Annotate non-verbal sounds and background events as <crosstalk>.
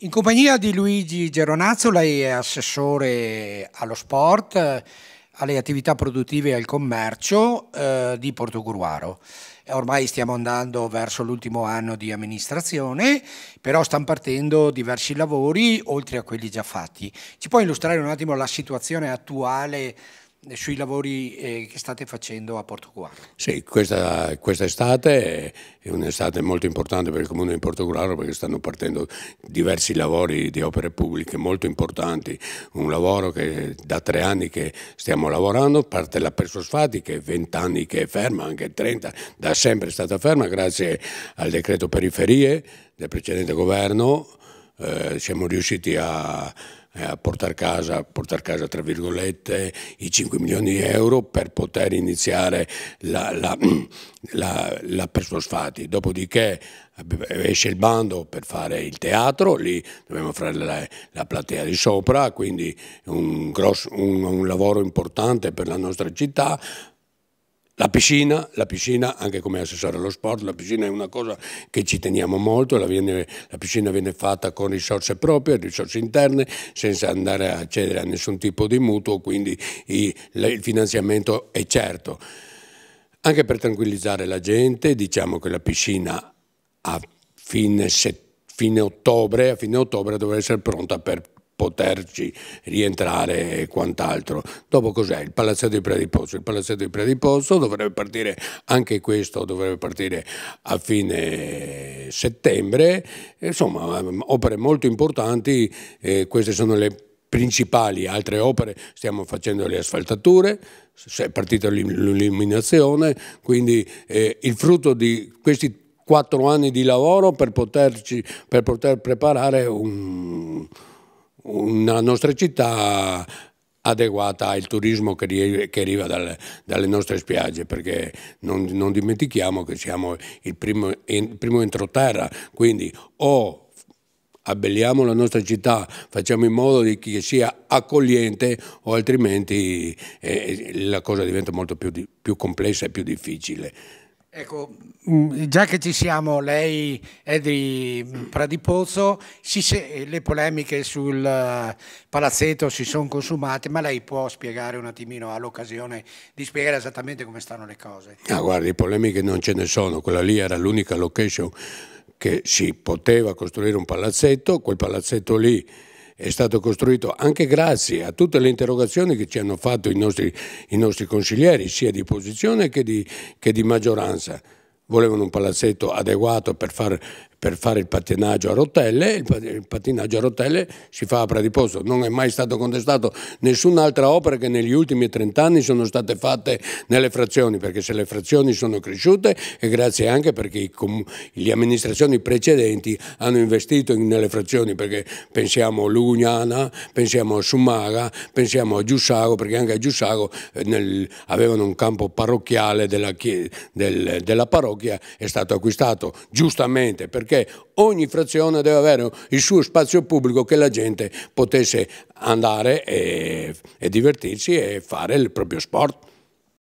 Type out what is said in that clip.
In compagnia di Luigi Geronazzo, lei è assessore allo sport, alle attività produttive e al commercio eh, di Portogruaro. Eh, ormai stiamo andando verso l'ultimo anno di amministrazione, però stanno partendo diversi lavori oltre a quelli già fatti. Ci può illustrare un attimo la situazione attuale sui lavori eh, che state facendo a Porto Cuaro. Sì, questa, questa, estate è un'estate molto importante per il comune di Porto Cuaro perché stanno partendo diversi lavori di opere pubbliche molto importanti, un lavoro che da tre anni che stiamo lavorando, parte la Persosfati che è vent'anni che è ferma, anche 30, da sempre è stata ferma grazie al decreto periferie del precedente governo, eh, siamo riusciti a eh, a portare casa, portar casa tra virgolette, i 5 milioni di euro per poter iniziare la, la, <clears throat> la, la persfosfati. Dopodiché eh, esce il bando per fare il teatro, lì dobbiamo fare la, la platea di sopra, quindi un, grosso, un, un lavoro importante per la nostra città, la piscina, la piscina, anche come assessore allo sport, la piscina è una cosa che ci teniamo molto, la, viene, la piscina viene fatta con risorse proprie, risorse interne, senza andare a cedere a nessun tipo di mutuo, quindi il finanziamento è certo. Anche per tranquillizzare la gente, diciamo che la piscina a fine fine ottobre, a fine ottobre dovrà essere pronta per poterci rientrare e quant'altro. Dopo cos'è? Il palazzetto di Prediposto. Il palazzetto di Prediposto dovrebbe partire, anche questo dovrebbe partire a fine settembre, insomma ehm, opere molto importanti, eh, queste sono le principali, altre opere stiamo facendo le asfaltature, è partita l'illuminazione, quindi eh, il frutto di questi quattro anni di lavoro per, poterci, per poter preparare un una nostra città adeguata al turismo che, arriva dalle nostre spiagge, perché non, dimentichiamo che siamo il primo, il primo entroterra, quindi o abbelliamo la nostra città, facciamo in modo che sia accogliente o altrimenti eh, la cosa diventa molto più, più complessa e più difficile. Ecco, mm, già che ci siamo, lei è di Pradipozzo, le polemiche sul eh, palazzetto si sono consumate, ma lei può spiegare un attimino, ha l'occasione di spiegare esattamente come stanno le cose. Ah, guardi, polemiche non ce ne sono, quella lì era l'unica location che si poteva costruire un palazzetto, quel palazzetto lì è stato costruito anche grazie a tutte le interrogazioni che ci hanno fatto i nostri, i nostri consiglieri, sia di posizione che di, che di maggioranza volevano un palazzetto adeguato per, far, per fare il pattinaggio a rotelle, il pattinaggio a rotelle si fa a Pradiposto, non è mai stato contestato nessun'altra opera che negli ultimi 30 anni sono state fatte nelle frazioni, perché se le frazioni sono cresciute è grazie anche perché le amministrazioni precedenti hanno investito in, nelle frazioni, perché pensiamo a Lugnana, pensiamo a Sumaga, pensiamo a Giussago, perché anche a Giussago eh, nel, avevano un campo parrocchiale della, del, della parrocchia, parrocchia è stato acquistato giustamente perché ogni frazione deve avere il suo spazio pubblico che la gente potesse andare e, e divertirsi e fare il proprio sport.